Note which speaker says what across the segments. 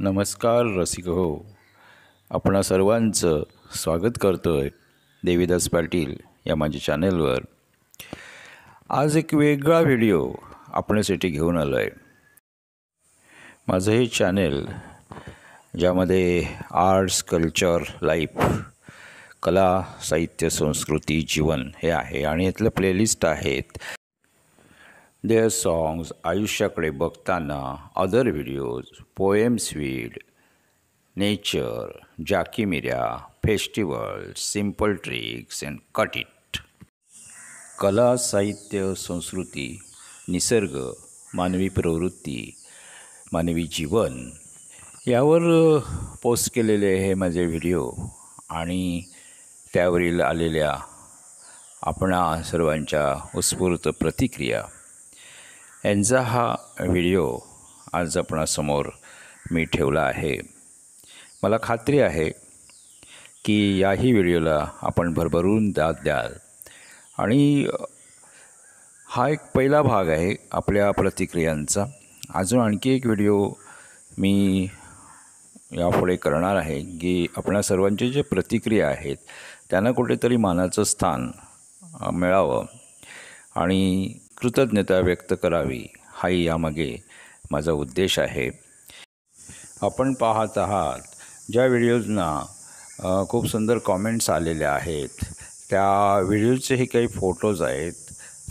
Speaker 1: नमस्कार रसिक हो आपणा सर्वांचं स्वागत करतो आहे देवीदास पाटील या माझ्या चॅनेलवर आज एक वेगळा व्हिडिओ आपल्यासाठी घेऊन आलो आहे माझं हे चॅनेल ज्यामध्ये आर्ट्स कल्चर लाईफ कला साहित्य संस्कृती जीवन हे आहे आणि यातलं प्लेलिस्ट आहेत देअर सॉन्ग्स आयुष्याकडे बघताना अदर व्हिडिओज पोएम्स स्वीड नेचर जाकी मिऱ्या festival simple tricks and cut it कला साहित्य संस्कृती निसर्ग मानवी प्रवृत्ती मानवी जीवन यावर पोस्ट uh, केलेले हे माझे व्हिडिओ आणि त्यावरील आलेल्या आपणा सर्वांच्या उत्स्फूर्त प्रतिक्रिया यांचा हा व्हिडिओ आज आपणासमोर मी ठेवला आहे मला खात्री आहे की याही व्हिडिओला आपण भरभरून दाद द्याल आणि हा एक पहिला भाग आहे आपल्या प्रतिक्रियांचा अजून आणखी एक व्हिडिओ मी यापुढे करणार आहे की आपल्या सर्वांचे जे प्रतिक्रिया आहेत त्यांना कुठेतरी मानाचं स्थान मिळावं आणि कृतज्ञता व्यक्त करावी हाही यामागे माझा उद्देश आहे आपण पाहत आहात ज्या व्हिडिओजना खूप सुंदर कॉमेंट्स आलेल्या आहेत त्या व्हिडिओजचेही काही फोटोज आहेत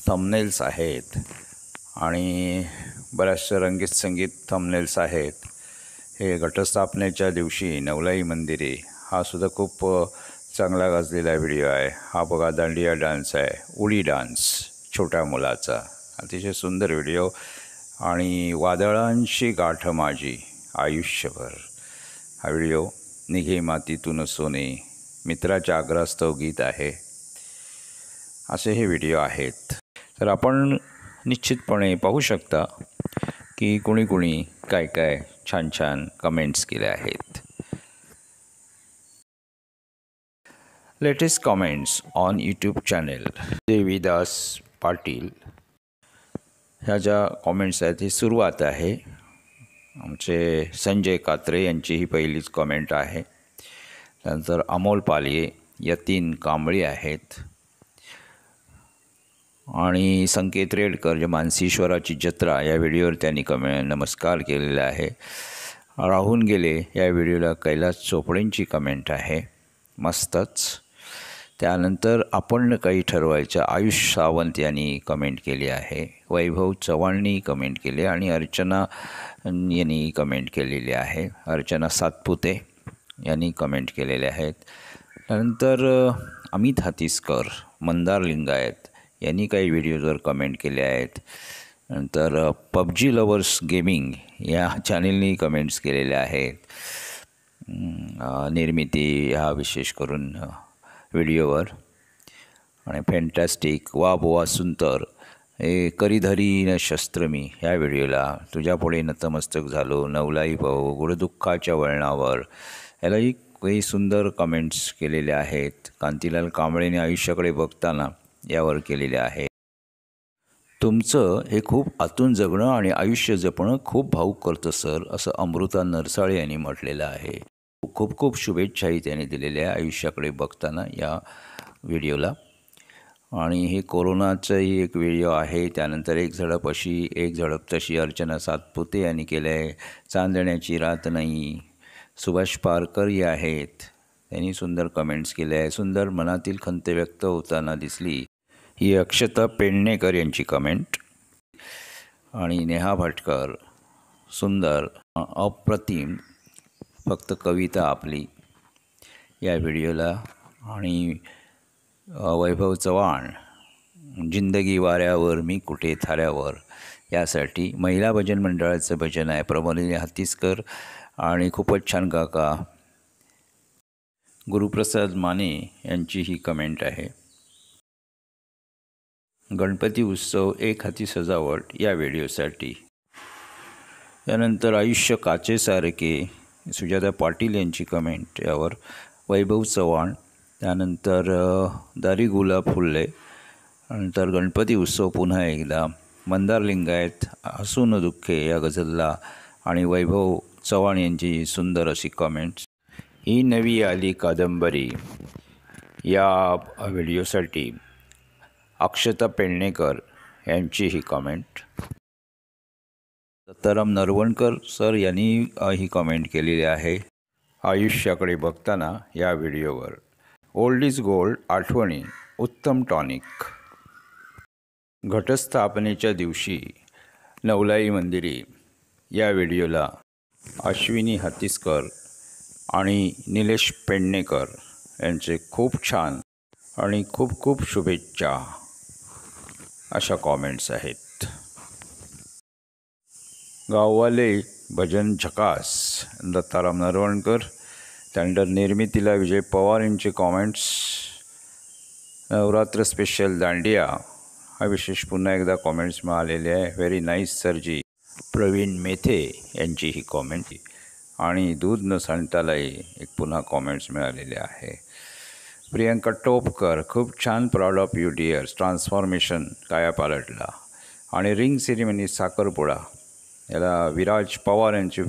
Speaker 1: थंबनेल्स आहेत आणि बऱ्याचशा रंगीत संगीत थंबनेल्स आहेत हे घटस्थापनेच्या दिवशी नवलाई मंदिरे हा सुद्धा खूप चांगला गाजलेला व्हिडिओ आहे हा बघा दांडिया डान्स आहे उडी डान्स छोट्या मुलाचा अतिशय सुंदर व्हिडिओ आणि वादळांशी गाठ माझी आयुष्यभर हा व्हिडिओ निघे मातीतून सोने मित्राच्या आग्रास्तव गीत आहे असे हे व्हिडिओ आहेत तर आपण निश्चितपणे पाहू शकता की कुणी कुणी काय काय छान छान कमेंट्स केले आहेत latest comments on YouTube channel Devidas Patil ह्या ज्या कॉमेंट्स आहेत ही सुरुवात आहे आमचे संजय कात्रे यांची ही पहिलीच कॉमेंट आहे त्यानंतर अमोल पालये या तीन कांबळी आहेत आणि संकेत रेडकर जे मानसीश्वराची जत्रा या व्हिडिओवर त्यांनी कमे नमस्कार केलेला आहे राहून गेले या व्हिडिओला कैलास चोपडेंची कमेंट आहे मस्तच त्यानंतर आपण काही ठरवायचं आयुष सावंत यांनी कमेंट केली आहे वैभव चव्हाणनी कमेंट केली आणि अर्चना यांनी कमेंट केलेली आहे अर्चना सातपुते यांनी कमेंट केलेले आहेत त्यानंतर अमित हातीसकर मंदार लिंगायत यांनी काही व्हिडिओजवर कमेंट केले आहेत नंतर पबजी लवर्स गेमिंग या चॅनेलनी कमेंट्स केलेल्या आहेत निर्मिती हा विशेष करून व्हिडिओवर आणि फॅन्टॅस्टिक वा बोवा सुंतर हे न शस्त्र मी ह्या व्हिडिओला तुझ्यापुढे नतमस्तक झालो नवलाई भाऊ गुडदुःखाच्या वळणावर यालाही काही सुंदर कमेंट्स केलेले आहेत कांतीलाल कांबळेने आयुष्याकडे बघताना यावर केलेले आहे तुमचं हे खूप आतून जगणं आणि आयुष्य जपणं खूप भाऊक करतं सर असं अमृता नरसाळे यांनी म्हटलेलं आहे खूप खूप शुभेच्छाही त्याने दिलेल्या आहे आयुष्याकडे बघताना या व्हिडिओला आणि हे कोरोनाचंही एक व्हिडिओ आहे त्यानंतर एक झडप अशी एक झडप तशी अर्चना सातपुते यांनी केलं आहे चांदण्याची रात नाही सुभाष पारकर हे आहेत त्यांनी सुंदर कमेंट्स केल्या आहे सुंदर मनातील खंत व्यक्त होताना दिसली ही अक्षता पेडणेकर यांची कमेंट आणि नेहा भाटकर सुंदर अप्रतिम फक्त कविता आपली या व्हिडिओला आणि वैभव चव्हाण जिंदगी वाऱ्यावर मी कुठे थाऱ्यावर यासाठी महिला भजन मंडळाचं भजन आहे प्रमोलिनी हत्तीसकर आणि खूपच छान काका गुरुप्रसाद माने यांची ही कमेंट आहे गणपती उत्सव एक हाती सजावट या व्हिडिओसाठी त्यानंतर आयुष्य काचेसारखे सुजाता पाटील यांची कमेंट यावर वैभव चव्हाण त्यानंतर दारी गुलाब फुलले नंतर गणपती उत्सव पुन्हा एकदा मंदार लिंगायत हसून दुःखे या गझलला आणि वैभव चव्हाण यांची सुंदर अशी कमेंट्स ही नवी आली कादंबरी या व्हिडिओसाठी अक्षता पेडणेकर यांची ही कमेंट दत्ताराम नरवणकर सर यांनी ही कमेंट केलेली आहे आयुष्याकडे बघताना या व्हिडिओवर ओल्ड इज गोल्ड आठवणी उत्तम टॉनिक घटस्थापनेच्या दिवशी नवलाई मंदिरी या व्हिडिओला अश्विनी हतीस्कर आणि निलेश पेडणेकर यांचे खूप छान आणि खूप खूप शुभेच्छा अशा कॉमेंट्स आहेत गाववाले भजन झकास दत्ताराम नरवणकर त्यानंतर निर्मितीला विजय पवार यांचे कॉमेंट्स नवरात्र स्पेशल दांडिया हा विशेष पुन्हा एकदा कॉमेंट्स मिळालेले आहे व्हेरी नाईस सरजी प्रवीण मेथे यांची ही कॉमेंट आणि दूध न सांगतालाही एक पुन्हा कॉमेंट्स मिळालेले आहे प्रियंका टोपकर खूप छान proud of you dears transformation काया पालटला आणि रिंग सिरेमनी साखरपुडा याला विराज पवार यांची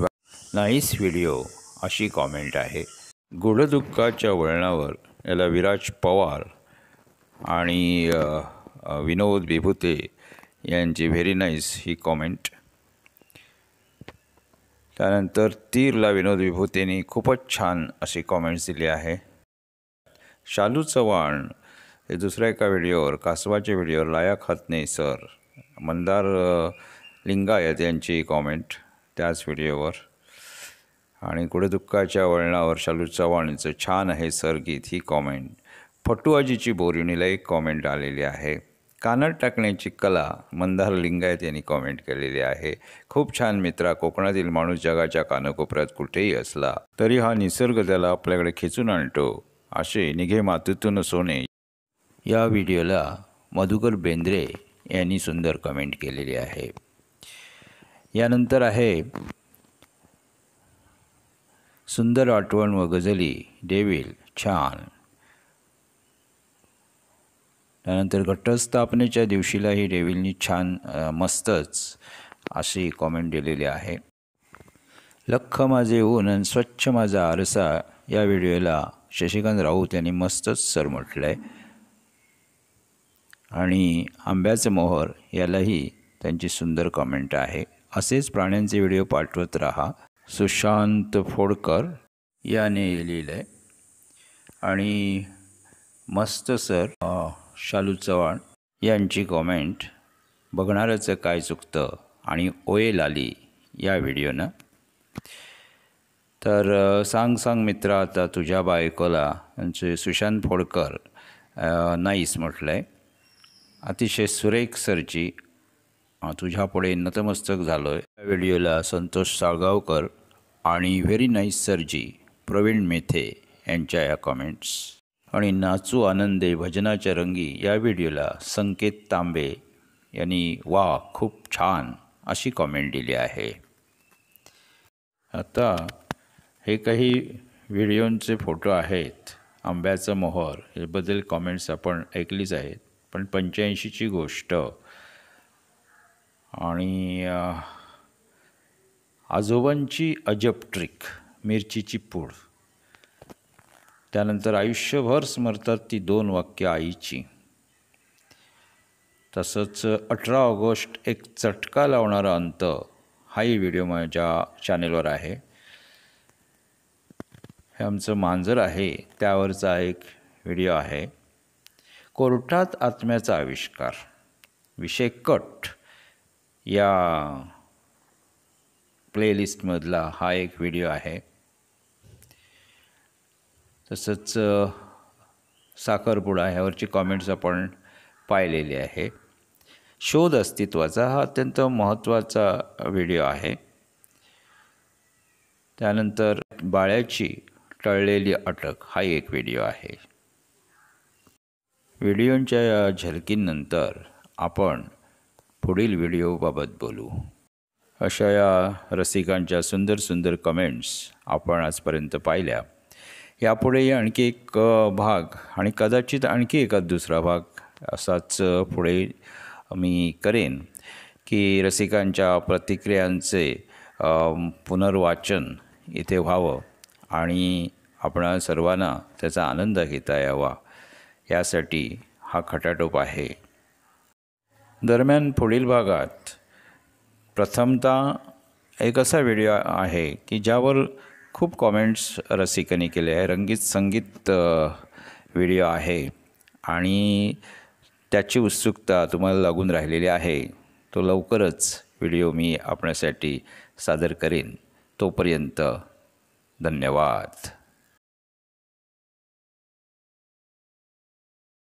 Speaker 1: नाईस व्हिडिओ अशी कॉमेंट आहे गुडदुःखाच्या वळणावर याला विराज पवार आणि विनोद विभूते यांची व्हेरी नाईस ही कॉमेंट त्यानंतर तीरला विनोद विभूतेनी खूपच छान अशी कॉमेंट्स दिली आहे शालू चव्हाण हे दुसऱ्या एका व्हिडिओवर कासवाच्या व्हिडिओवर लाया खातने सर मंदार लिंगायत यांची कॉमेंट त्याच व्हिडिओवर आणि गुडदुःखाच्या वळणावर शालू चव्हाणचं छान आहे सरगीत ही कॉमेंट फटुआजीची बोरिणीला एक कॉमेंट आलेली आहे कानर टाकण्याची कला मंदार लिंगायत यांनी कॉमेंट केलेली आहे खूप छान मित्रा कोकणातील माणूस जगाच्या कानकोपऱ्यात कुठेही असला तरी हा निसर्ग त्याला आपल्याकडे खेचून आणतो असे निघे मातृत्व सोने या व्हिडिओला मधुकर बेंद्रे यांनी सुंदर कमेंट केलेली आहे यानंतर आहे सुंदर आठवण व गझली डेविल छान त्यानंतर घटस्थापनेच्या दिवशीलाही देवीलनी छान मस्तच अशी कॉमेंट दिलेली आहे लख माझे ऊन स्वच्छ माझा आरसा या व्हिडिओला शशिकांत राऊत यांनी मस्तच सर म्हटलं आहे आणि आंब्याचं मोहर यालाही त्यांची सुंदर कॉमेंट आहे असेच प्राण्यांचे व्हिडिओ पाठवत राहा सुशांत फोडकर याने लिहिलं आहे आणि मस्त सर शालू चव्हाण यांची कॉमेंट बघणारच काय चुकतं आणि ओए आली या व्हिडिओनं तर सांग सांग मित्र आता तुझ्या बायकोला यांचे म्हणजे सुशांत फोडकर नाहीस म्हटलं आहे अतिशय सुरेख सरची तुझ्यापुढे नतमस्तक झालो या व्हिडिओला संतोष साळगावकर आणि व्हेरी नाईस सरजी प्रवीण मेथे यांच्या या कॉमेंट्स आणि नाचू आनंदे भजनाच्या रंगी या व्हिडिओला संकेत तांबे यांनी वा खूप छान अशी कॉमेंट दिली आहे आता हे काही व्हिडिओंचे फोटो आहेत आंब्याचं मोहर याबद्दल कॉमेंट्स आपण ऐकलीच आहेत पण पंच्याऐंशीची गोष्ट आणि आजोबांची अजब ट्रिक मिरचीची पूड त्यानंतर आयुष्यभर स्मरतात ती दोन वाक्य आईची तसंच अठरा ऑगस्ट एक चटका लावणारा अंत हाही व्हिडिओ माझ्या चॅनेलवर आहे हे आमचं मांजर आहे त्यावरचा एक व्हिडिओ आहे कोर्टात आत्म्याचा आविष्कार विषय कट या प्लेलिस्टमधला हा एक व्हिडिओ आहे तसंच साखरपुडा ह्यावरची कॉमेंट्स आपण पाहिलेली आहे शोध अस्तित्वाचा हा अत्यंत महत्त्वाचा व्हिडिओ आहे त्यानंतर बाळ्याची टळलेली अटक हा एक व्हिडिओ आहे व्हिडिओंच्या झलकींनंतर आपण पुढील व्हिडिओबाबत बोलू अशा या रसिकांच्या सुंदर सुंदर कमेंट्स आपण आजपर्यंत पाहिल्या यापुढे आणखी एक भाग आणि कदाचित आणखी एका दुसरा भाग असाच पुढे मी करेन की रसिकांच्या प्रतिक्रियांचे पुनर्वाचन इथे व्हावं आणि आपण सर्वांना त्याचा आनंद घेता यावा यासाठी हा खटाटोप आहे दरम्यान पुढील भागात प्रथमता एक असा व्हिडिओ आहे की ज्यावर खूप कॉमेंट्स रसिकांनी केले आहे रंगीत संगीत व्हिडिओ आहे आणि त्याची उत्सुकता तुम्हाला लागून राहिलेली आहे तो लवकरच व्हिडिओ मी आपल्यासाठी सादर करेन तोपर्यंत धन्यवाद